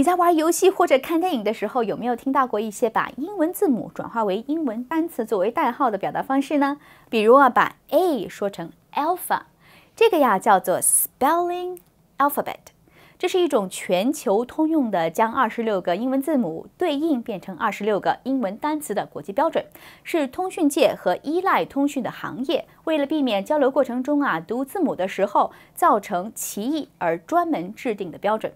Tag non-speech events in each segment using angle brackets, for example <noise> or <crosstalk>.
你在玩游戏或者看电影的时候，有没有听到过一些把英文字母转化为英文单词作为代号的表达方式呢？比如啊，把 A 说成 Alpha，这个呀叫做 Spelling Alphabet。这是一种全球通用的将二十六个英文字母对应变成二十六个英文单词的国际标准，是通讯界和依赖通讯的行业为了避免交流过程中啊读字母的时候造成歧义而专门制定的标准。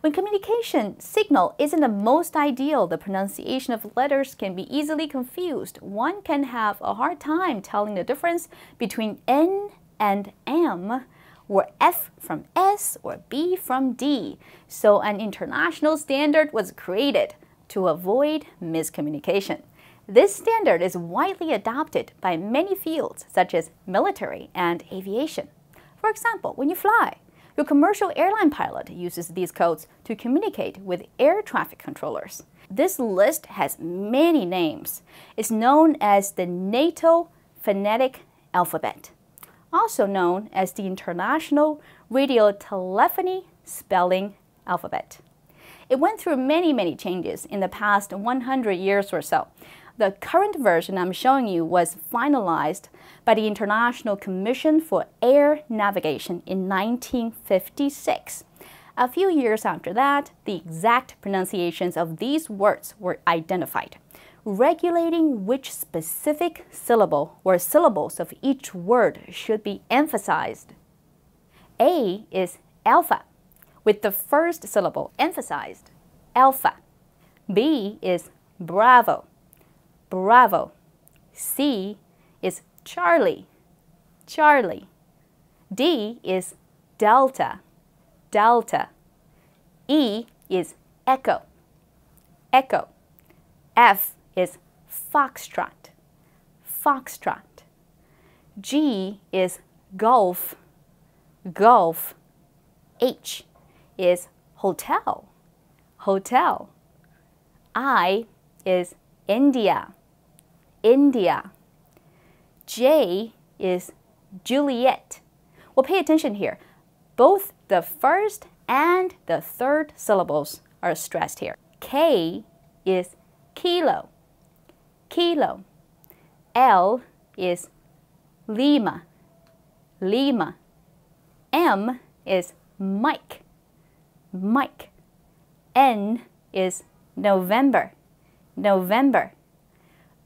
When communication signal isn't the most ideal, the pronunciation of letters can be easily confused. One can have a hard time telling the difference between N and M or F from S or B from D. So an international standard was created to avoid miscommunication. This standard is widely adopted by many fields such as military and aviation. For example, when you fly, your commercial airline pilot uses these codes to communicate with air traffic controllers. This list has many names. It's known as the NATO phonetic alphabet, also known as the International Radio Telephony Spelling Alphabet. It went through many, many changes in the past 100 years or so, the current version I'm showing you was finalized by the International Commission for Air Navigation in 1956. A few years after that, the exact pronunciations of these words were identified, regulating which specific syllable or syllables of each word should be emphasized. A is alpha, with the first syllable emphasized, alpha. B is bravo, bravo. C is Charlie, Charlie. D is delta, delta. E is echo, echo. F is foxtrot, foxtrot. G is golf, golf. H is hotel, hotel. I is India, India. J is Juliet. Well, pay attention here. Both the first and the third syllables are stressed here. K is kilo, kilo. L is Lima, Lima. M is Mike, Mike. N is November, November.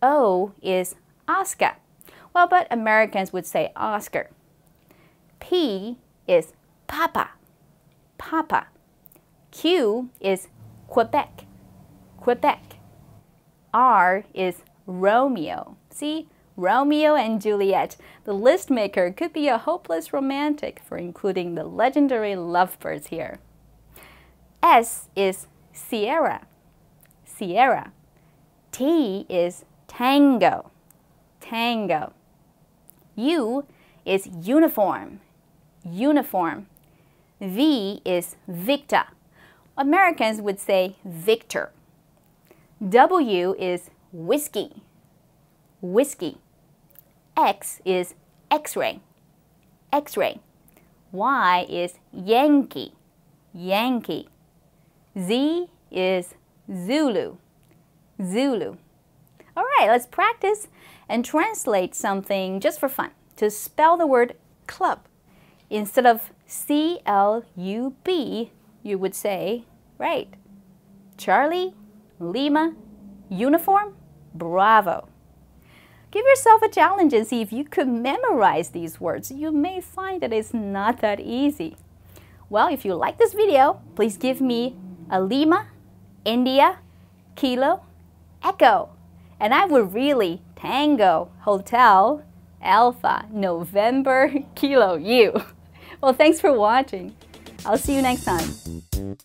O is Oscar. Well, but Americans would say Oscar. P is Papa. Papa. Q is Quebec. Quebec. R is Romeo. See, Romeo and Juliet. The list maker could be a hopeless romantic for including the legendary lovebirds here. S is Sierra. Sierra. T is Tango, tango. U is uniform, uniform. V is victa. Americans would say victor. W is whiskey, whiskey. X is x-ray, x-ray. Y is yankee, yankee. Z is Zulu, Zulu right, let's practice and translate something just for fun to spell the word club. Instead of C L U B, you would say, right, Charlie, Lima, uniform, bravo. Give yourself a challenge and see if you could memorize these words. You may find that it's not that easy. Well, if you like this video, please give me a Lima, India, Kilo, Echo and I would really tango hotel alpha November <laughs> kilo you. Well, thanks for watching. I'll see you next time.